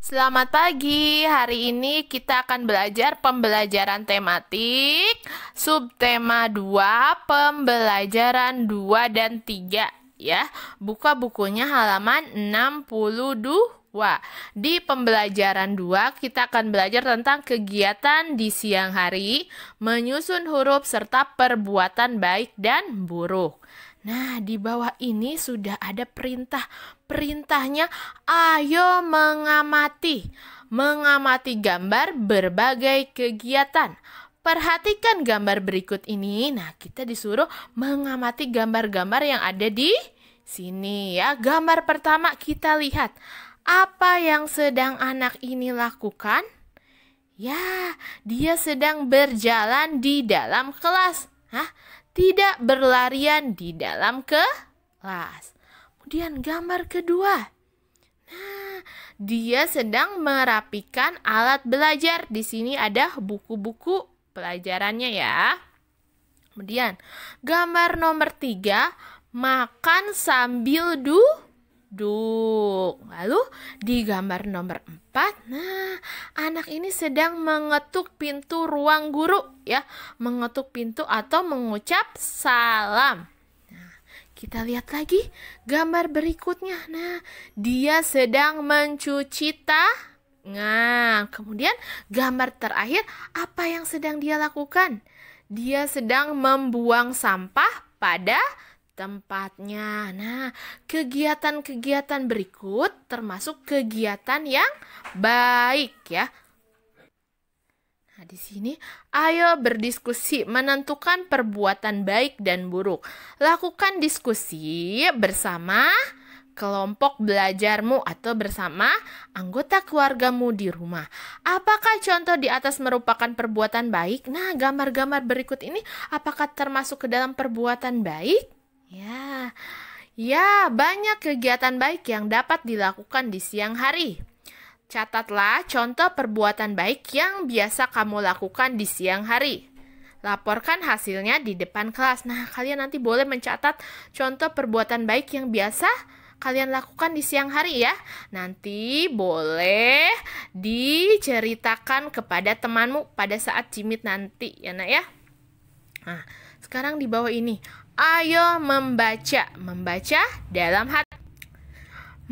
Selamat pagi. Hari ini kita akan belajar pembelajaran tematik subtema 2, pembelajaran 2 dan 3 ya. Buka bukunya halaman 62. di pembelajaran 2 kita akan belajar tentang kegiatan di siang hari, menyusun huruf serta perbuatan baik dan buruk. Nah, di bawah ini sudah ada perintah. Perintahnya, ayo mengamati. Mengamati gambar berbagai kegiatan. Perhatikan gambar berikut ini. Nah, kita disuruh mengamati gambar-gambar yang ada di sini ya. Gambar pertama kita lihat. Apa yang sedang anak ini lakukan? Ya, dia sedang berjalan di dalam kelas. Hah? tidak berlarian di dalam kelas. Kemudian gambar kedua. Nah, dia sedang merapikan alat belajar. Di sini ada buku-buku pelajarannya ya. Kemudian, gambar nomor tiga, makan sambil duduk duduk. Lalu di gambar nomor 4, nah anak ini sedang mengetuk pintu ruang guru ya, mengetuk pintu atau mengucap salam. Nah, kita lihat lagi gambar berikutnya. Nah, dia sedang mencuci tangan. Kemudian gambar terakhir apa yang sedang dia lakukan? Dia sedang membuang sampah pada tempatnya. Nah, kegiatan-kegiatan berikut termasuk kegiatan yang baik ya. Nah, di sini ayo berdiskusi menentukan perbuatan baik dan buruk. Lakukan diskusi bersama kelompok belajarmu atau bersama anggota keluargamu di rumah. Apakah contoh di atas merupakan perbuatan baik? Nah, gambar-gambar berikut ini apakah termasuk ke dalam perbuatan baik? Ya, ya banyak kegiatan baik yang dapat dilakukan di siang hari. Catatlah contoh perbuatan baik yang biasa kamu lakukan di siang hari. Laporkan hasilnya di depan kelas. Nah, kalian nanti boleh mencatat contoh perbuatan baik yang biasa kalian lakukan di siang hari ya. Nanti boleh diceritakan kepada temanmu pada saat cimit nanti ya nak ya. Nah, sekarang di bawah ini Ayo membaca, membaca dalam hati.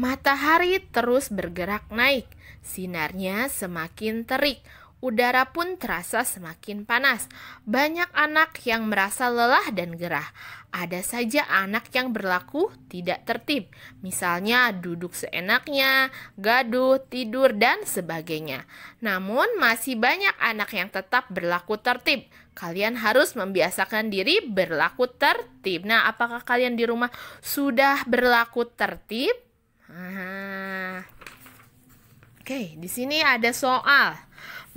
Matahari terus bergerak naik, sinarnya semakin terik. Udara pun terasa semakin panas. Banyak anak yang merasa lelah dan gerah ada saja anak yang berlaku tidak tertib, misalnya duduk seenaknya, gaduh, tidur, dan sebagainya. Namun, masih banyak anak yang tetap berlaku tertib. Kalian harus membiasakan diri berlaku tertib. Nah, apakah kalian di rumah sudah berlaku tertib? Aha. Oke, di sini ada soal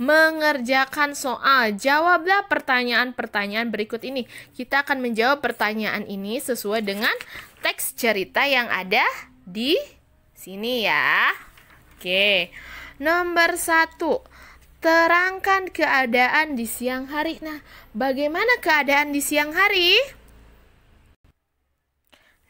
mengerjakan soal. Jawablah pertanyaan-pertanyaan berikut ini. Kita akan menjawab pertanyaan ini sesuai dengan teks cerita yang ada di sini ya. Oke. Nomor satu, terangkan keadaan di siang hari. Nah, bagaimana keadaan di siang hari?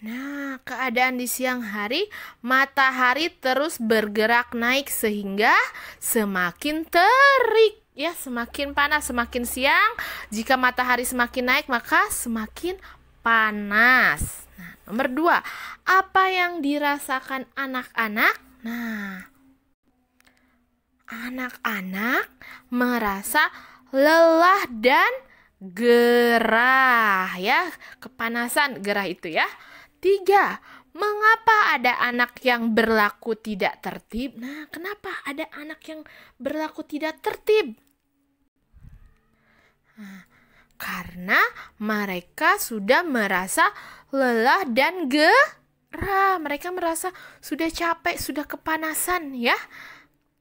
Nah, keadaan di siang hari, matahari terus bergerak naik sehingga semakin terik. Ya, semakin panas, semakin siang. Jika matahari semakin naik, maka semakin panas. Nah, nomor dua, apa yang dirasakan anak-anak? Nah, anak-anak merasa lelah dan gerah ya, kepanasan gerah itu ya. Tiga, mengapa ada anak yang berlaku tidak tertib? Nah, kenapa ada anak yang berlaku tidak tertib? Nah, karena mereka sudah merasa lelah dan gerah. Mereka merasa sudah capek, sudah kepanasan, ya.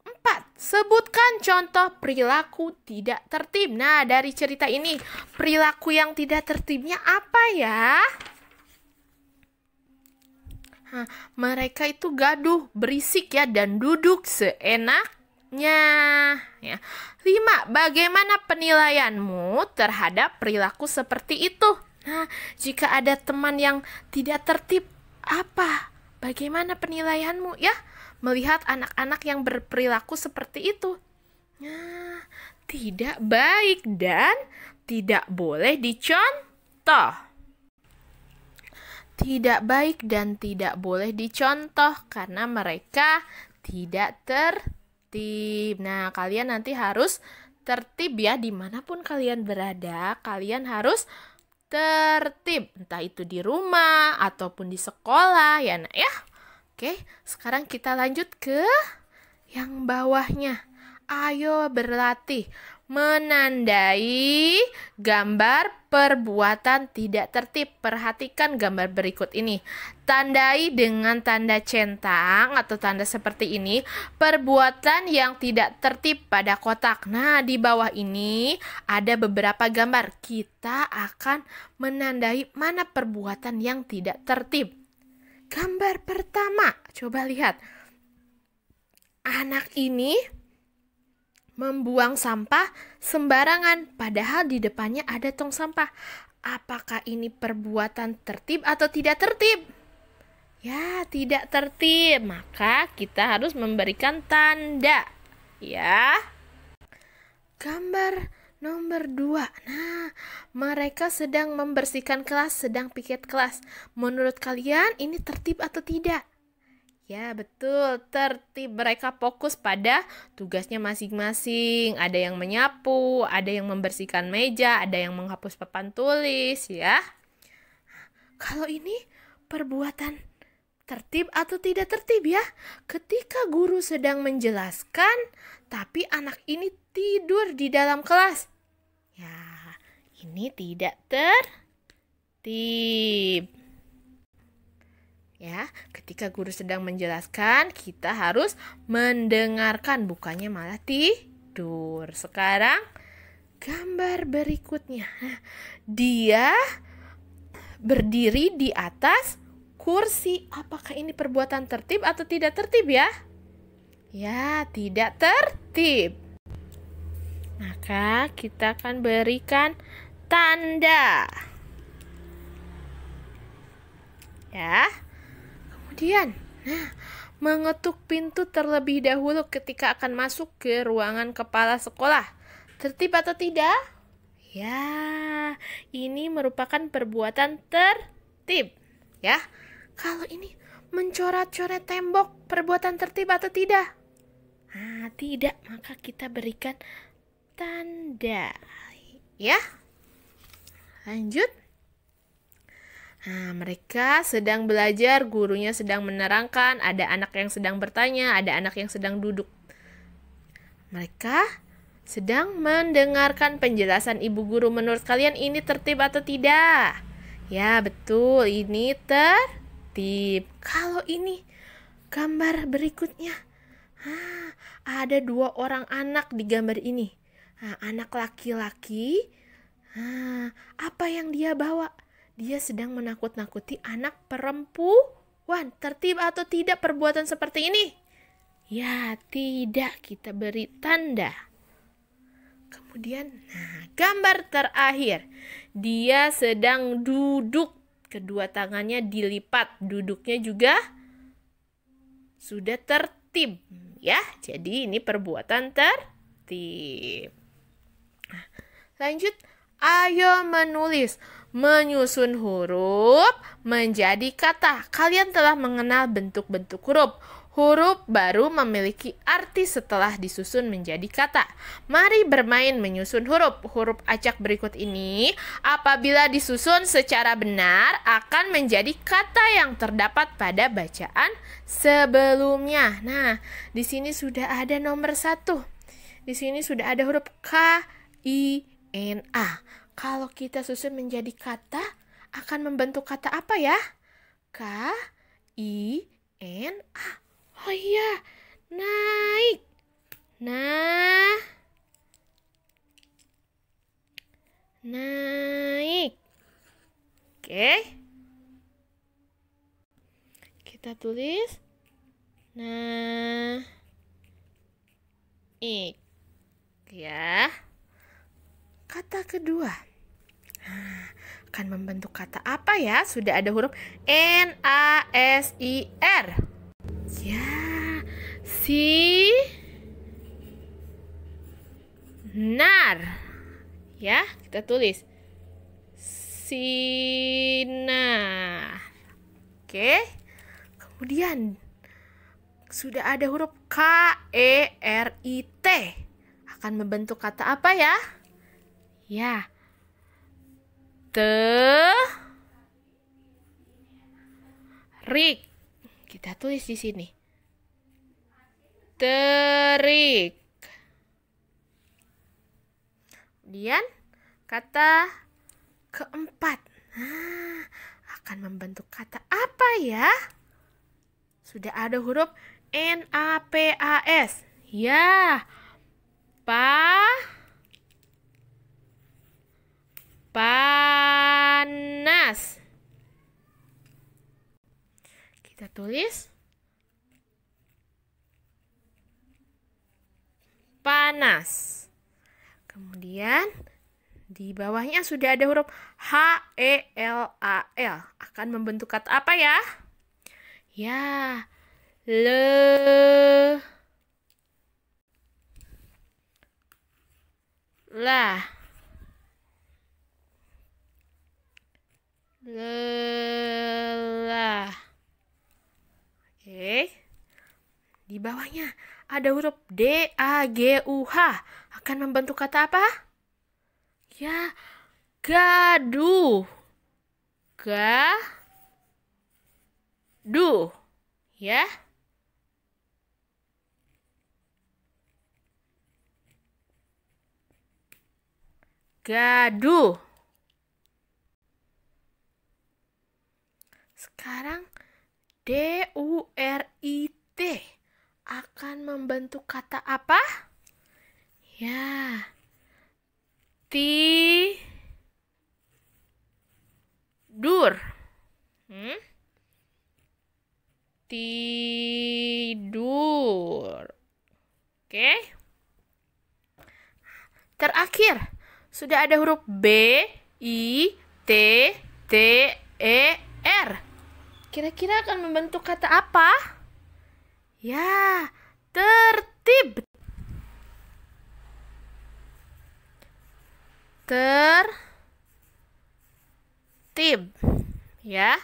Empat, sebutkan contoh perilaku tidak tertib. Nah, dari cerita ini, perilaku yang tidak tertibnya apa ya? Nah, mereka itu gaduh, berisik ya dan duduk seenaknya. Ya. Lima, bagaimana penilaianmu terhadap perilaku seperti itu? Nah, jika ada teman yang tidak tertib, apa? Bagaimana penilaianmu ya? Melihat anak-anak yang berperilaku seperti itu. Nah, tidak baik dan tidak boleh dicontoh tidak baik dan tidak boleh dicontoh karena mereka tidak tertib. Nah, kalian nanti harus tertib ya dimanapun kalian berada, kalian harus tertib. Entah itu di rumah ataupun di sekolah ya nak ya. Oke, sekarang kita lanjut ke yang bawahnya. Ayo berlatih menandai gambar perbuatan tidak tertib. Perhatikan gambar berikut ini. Tandai dengan tanda centang atau tanda seperti ini perbuatan yang tidak tertib pada kotak. Nah, di bawah ini ada beberapa gambar. Kita akan menandai mana perbuatan yang tidak tertib. Gambar pertama, coba lihat. Anak ini membuang sampah sembarangan, padahal di depannya ada tong sampah. Apakah ini perbuatan tertib atau tidak tertib? Ya, tidak tertib, maka kita harus memberikan tanda. Ya, gambar nomor dua. Nah, mereka sedang membersihkan kelas, sedang piket kelas. Menurut kalian, ini tertib atau tidak? Ya, betul. Tertib mereka fokus pada tugasnya masing-masing. Ada yang menyapu, ada yang membersihkan meja, ada yang menghapus papan tulis, ya. Kalau ini perbuatan tertib atau tidak tertib ya. Ketika guru sedang menjelaskan, tapi anak ini tidur di dalam kelas. Ya, ini tidak tertib. Ya, ketika guru sedang menjelaskan, kita harus mendengarkan bukannya malah tidur. Sekarang gambar berikutnya. Dia berdiri di atas kursi. Apakah ini perbuatan tertib atau tidak tertib ya? Ya, tidak tertib. Maka kita akan berikan tanda. Ya. Kemudian, nah, mengetuk pintu terlebih dahulu ketika akan masuk ke ruangan kepala sekolah. Tertib atau tidak? Ya, ini merupakan perbuatan tertib. Ya, kalau ini mencoret-coret tembok perbuatan tertib atau tidak? Nah, tidak, maka kita berikan tanda. Ya, lanjut. Nah, mereka sedang belajar, gurunya sedang menerangkan, ada anak yang sedang bertanya, ada anak yang sedang duduk. Mereka sedang mendengarkan penjelasan ibu guru. Menurut kalian ini tertib atau tidak? Ya, betul, ini tertib. Kalau ini gambar berikutnya. Ah, ada dua orang anak di gambar ini. Nah, anak laki-laki. ah apa yang dia bawa? dia sedang menakut-nakuti anak perempuan. Tertib atau tidak perbuatan seperti ini? Ya, tidak kita beri tanda. Kemudian, nah, gambar terakhir. Dia sedang duduk, kedua tangannya dilipat, duduknya juga sudah tertib, ya. Jadi ini perbuatan tertib. Nah, lanjut, ayo menulis menyusun huruf menjadi kata. Kalian telah mengenal bentuk-bentuk huruf. Huruf baru memiliki arti setelah disusun menjadi kata. Mari bermain menyusun huruf. Huruf acak berikut ini, apabila disusun secara benar, akan menjadi kata yang terdapat pada bacaan sebelumnya. Nah, di sini sudah ada nomor satu. Di sini sudah ada huruf K, I, N, A kalau kita susun menjadi kata, akan membentuk kata apa ya? K, I, N, A. Oh iya, naik. Nah, naik. Oke. Kita tulis. Nah, ik. Ya. Kata kedua akan ah, membentuk kata apa ya? Sudah ada huruf N A S I R. Ya, si nar. Ya, kita tulis sinar. Oke. Kemudian sudah ada huruf K E R I T. Akan membentuk kata apa ya? Ya. terik Kita tulis di sini. Terik. Kemudian kata keempat. Nah, akan membentuk kata apa ya? Sudah ada huruf N A P A S. Ya. Pa panas. Kita tulis panas. Kemudian di bawahnya sudah ada huruf H E L A L. Akan membentuk kata apa ya? Ya, le lah lelah. Oke. Di bawahnya ada huruf D A G U H akan membentuk kata apa? Ya, gaduh. Ga du. Ya. Gaduh. Sekarang d u r i t akan membentuk kata apa? Ya. Tidur. Hmm? Tidur. Oke. Terakhir, sudah ada huruf B, I, T, T, E, R kira-kira akan membentuk kata apa? Ya, tertib. Tertib, ya.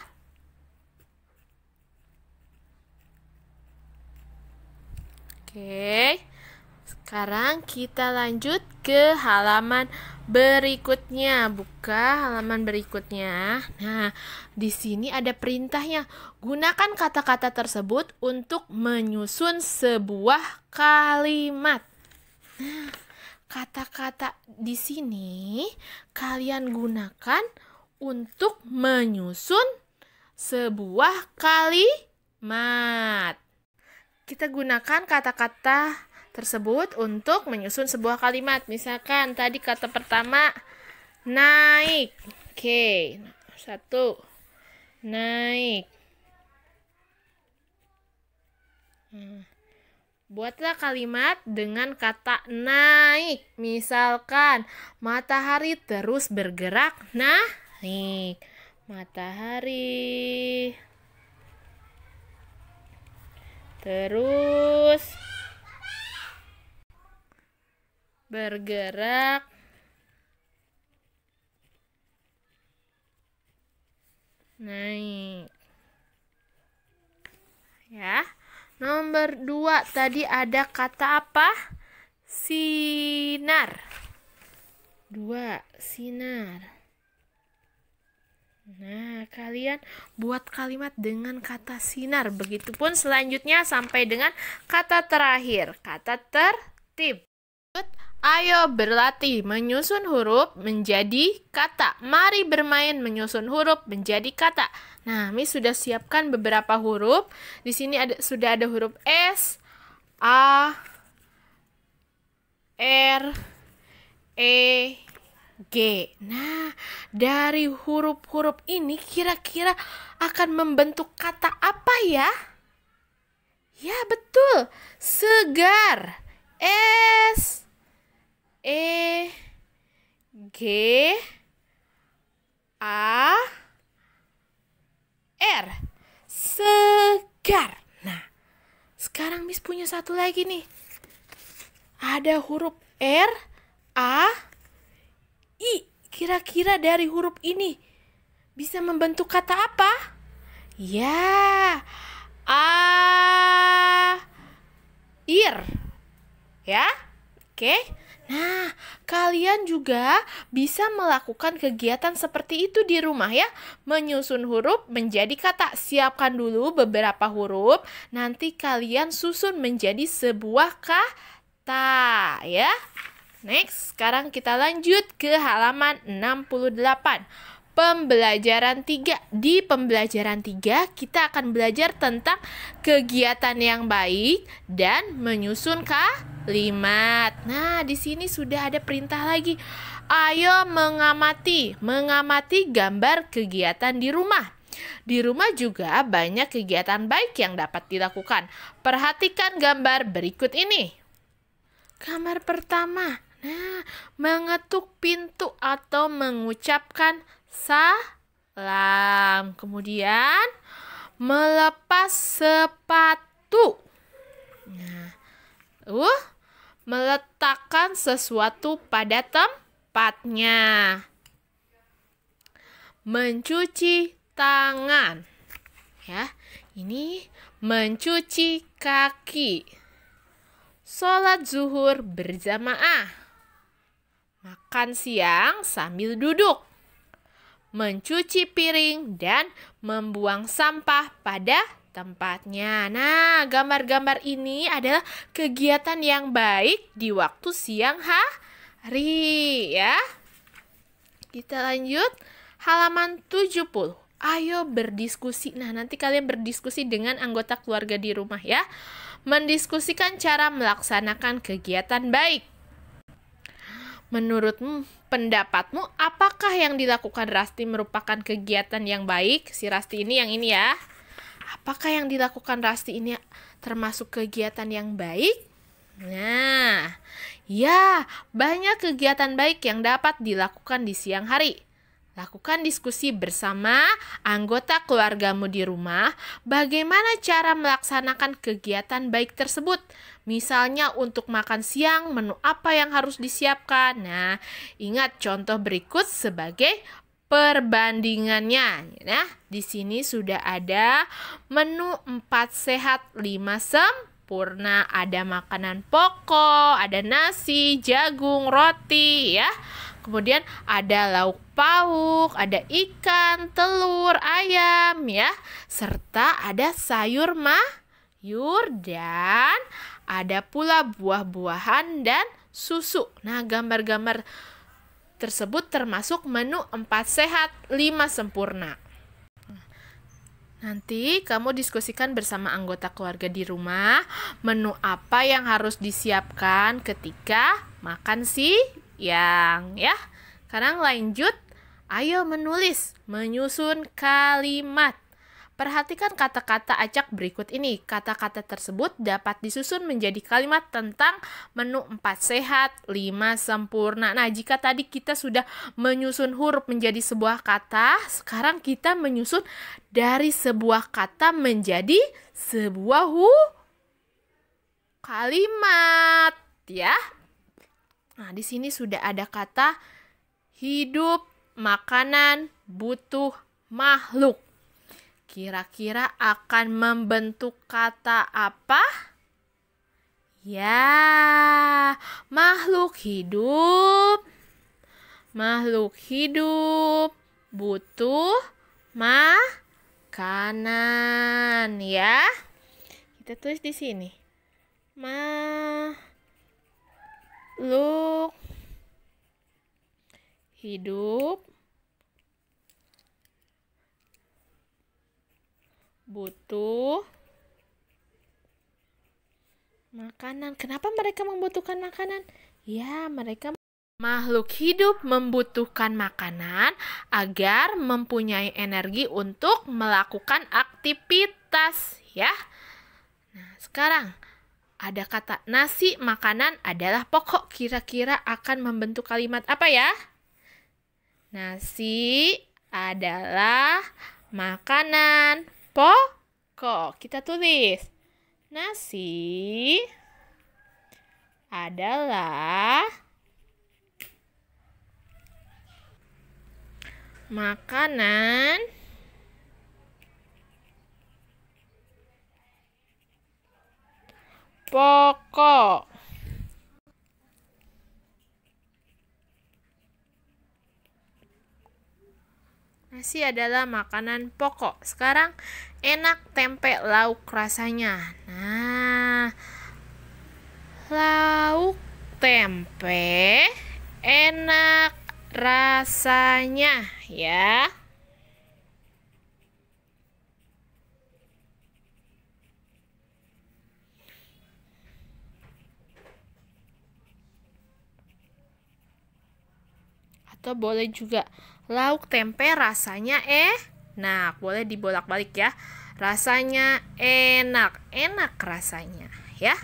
Oke. Okay. Sekarang kita lanjut ke halaman berikutnya. Buka halaman berikutnya. Nah, di sini ada perintahnya. Gunakan kata-kata tersebut untuk menyusun sebuah kalimat. Nah, kata-kata di sini kalian gunakan untuk menyusun sebuah kalimat. Kita gunakan kata-kata tersebut untuk menyusun sebuah kalimat. Misalkan tadi kata pertama naik. Oke, satu naik. Hmm. Buatlah kalimat dengan kata naik. Misalkan matahari terus bergerak naik. Matahari terus bergerak naik ya nomor dua tadi ada kata apa sinar dua sinar Nah, kalian buat kalimat dengan kata sinar. Begitupun selanjutnya sampai dengan kata terakhir, kata tertib. Ayo berlatih menyusun huruf menjadi kata. Mari bermain menyusun huruf menjadi kata. Nah, mi sudah siapkan beberapa huruf. Di sini ada sudah ada huruf S, A, R, E, G. Nah, dari huruf-huruf ini kira-kira akan membentuk kata apa ya? Ya, betul. Segar. S E G A R segar. Nah, sekarang Miss punya satu lagi nih. Ada huruf R A I. Kira-kira dari huruf ini bisa membentuk kata apa? Ya, a ir. Ya? Oke. Okay. Nah, kalian juga bisa melakukan kegiatan seperti itu di rumah ya. Menyusun huruf menjadi kata. Siapkan dulu beberapa huruf, nanti kalian susun menjadi sebuah kata ya. Next, sekarang kita lanjut ke halaman 68. Pembelajaran 3. Di pembelajaran 3 kita akan belajar tentang kegiatan yang baik dan menyusun kata limat. Nah, di sini sudah ada perintah lagi. Ayo mengamati, mengamati gambar kegiatan di rumah. Di rumah juga banyak kegiatan baik yang dapat dilakukan. Perhatikan gambar berikut ini. Gambar pertama, nah, mengetuk pintu atau mengucapkan salam. Kemudian melepas sepatu. Nah, uh meletakkan sesuatu pada tempatnya. Mencuci tangan. Ya, ini mencuci kaki. solat zuhur berjamaah. Makan siang sambil duduk. Mencuci piring dan membuang sampah pada tempatnya. Nah, gambar-gambar ini adalah kegiatan yang baik di waktu siang hari ya. Kita lanjut halaman 70. Ayo berdiskusi. Nah, nanti kalian berdiskusi dengan anggota keluarga di rumah ya. Mendiskusikan cara melaksanakan kegiatan baik. Menurutmu, pendapatmu, apakah yang dilakukan Rasti merupakan kegiatan yang baik? Si Rasti ini yang ini ya apakah yang dilakukan Rasti ini termasuk kegiatan yang baik? Nah, ya, banyak kegiatan baik yang dapat dilakukan di siang hari. Lakukan diskusi bersama anggota keluargamu di rumah bagaimana cara melaksanakan kegiatan baik tersebut. Misalnya untuk makan siang, menu apa yang harus disiapkan. Nah, ingat contoh berikut sebagai perbandingannya nah Di sini sudah ada menu 4 sehat 5 sempurna, ada makanan pokok, ada nasi, jagung, roti ya. Kemudian ada lauk pauk, ada ikan, telur, ayam ya, serta ada sayur yur dan ada pula buah-buahan dan susu. Nah, gambar-gambar tersebut termasuk menu 4 sehat 5 sempurna. Nanti kamu diskusikan bersama anggota keluarga di rumah menu apa yang harus disiapkan ketika makan siang ya. Sekarang lanjut, ayo menulis, menyusun kalimat. Perhatikan kata-kata acak berikut ini. Kata-kata tersebut dapat disusun menjadi kalimat tentang menu 4 sehat, 5 sempurna. Nah, jika tadi kita sudah menyusun huruf menjadi sebuah kata, sekarang kita menyusun dari sebuah kata menjadi sebuah hu kalimat, ya. Nah, di sini sudah ada kata hidup, makanan, butuh, makhluk kira-kira akan membentuk kata apa? Ya, makhluk hidup. Makhluk hidup butuh makanan ya. Kita tulis di sini. Makhluk hidup butuh makanan. Kenapa mereka membutuhkan makanan? Ya, mereka makhluk hidup membutuhkan makanan agar mempunyai energi untuk melakukan aktivitas, ya. Nah, sekarang ada kata nasi makanan adalah pokok. Kira-kira akan membentuk kalimat apa ya? Nasi adalah makanan pokok. Kita tulis. Nasi adalah makanan pokok. Nasi adalah makanan pokok. Sekarang enak tempe lauk rasanya. Nah, lauk tempe enak rasanya ya. Atau boleh juga lauk tempe rasanya eh Nah, boleh dibolak-balik ya. Rasanya enak, enak rasanya ya.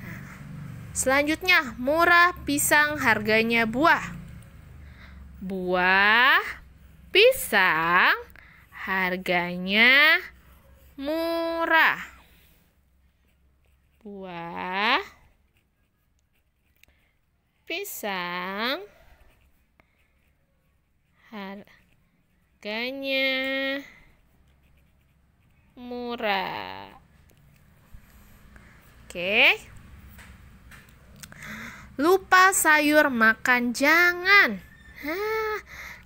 Nah, selanjutnya, murah pisang harganya buah. Buah pisang harganya murah. Buah pisang har harganya murah. Oke. Lupa sayur makan jangan.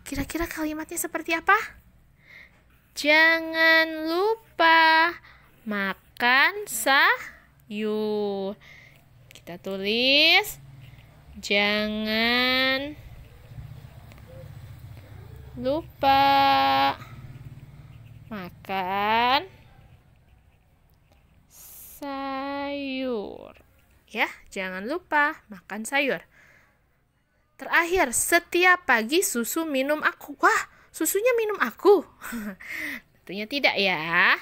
Kira-kira kalimatnya seperti apa? Jangan lupa makan sayur. Kita tulis jangan lupa makan sayur. Ya, jangan lupa makan sayur. Terakhir, setiap pagi susu minum aku. Wah, susunya minum aku. Tentunya tidak ya.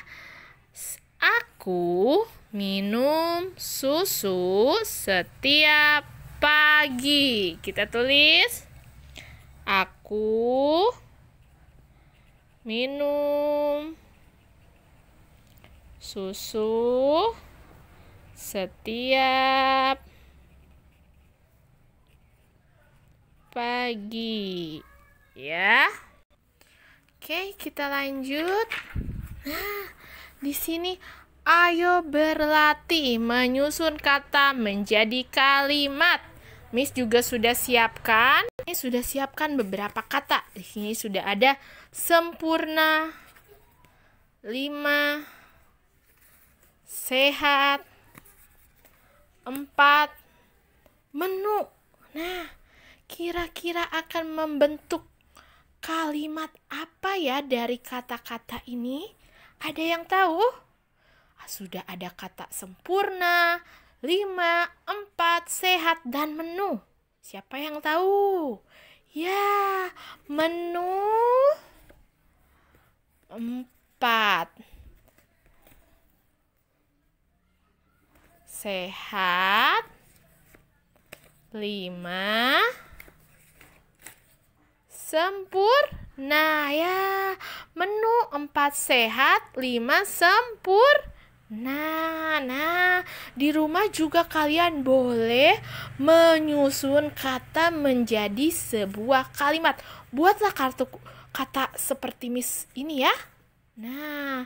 Aku minum susu setiap pagi. Kita tulis aku minum susu setiap pagi ya oke kita lanjut nah, di sini ayo berlatih menyusun kata menjadi kalimat Miss juga sudah siapkan ini sudah siapkan beberapa kata di sini sudah ada sempurna, lima, sehat, empat, menu. Nah, kira-kira akan membentuk kalimat apa ya dari kata-kata ini? Ada yang tahu? Ah, sudah ada kata sempurna, lima, empat, sehat, dan menu. Siapa yang tahu? Ya, menu empat sehat lima sempurna ya menu empat sehat lima sempurna Nah, nah, di rumah juga kalian boleh menyusun kata menjadi sebuah kalimat. Buatlah kartu kata seperti Miss ini ya. Nah,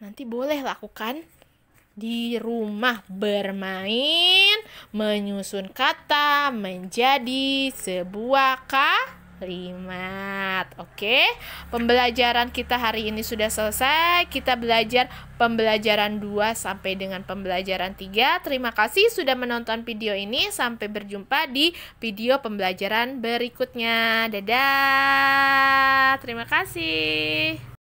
nanti boleh lakukan di rumah bermain, menyusun kata menjadi sebuah kata Limat. Oke, pembelajaran kita hari ini sudah selesai. Kita belajar pembelajaran 2 sampai dengan pembelajaran 3. Terima kasih sudah menonton video ini. Sampai berjumpa di video pembelajaran berikutnya. Dadah. Terima kasih.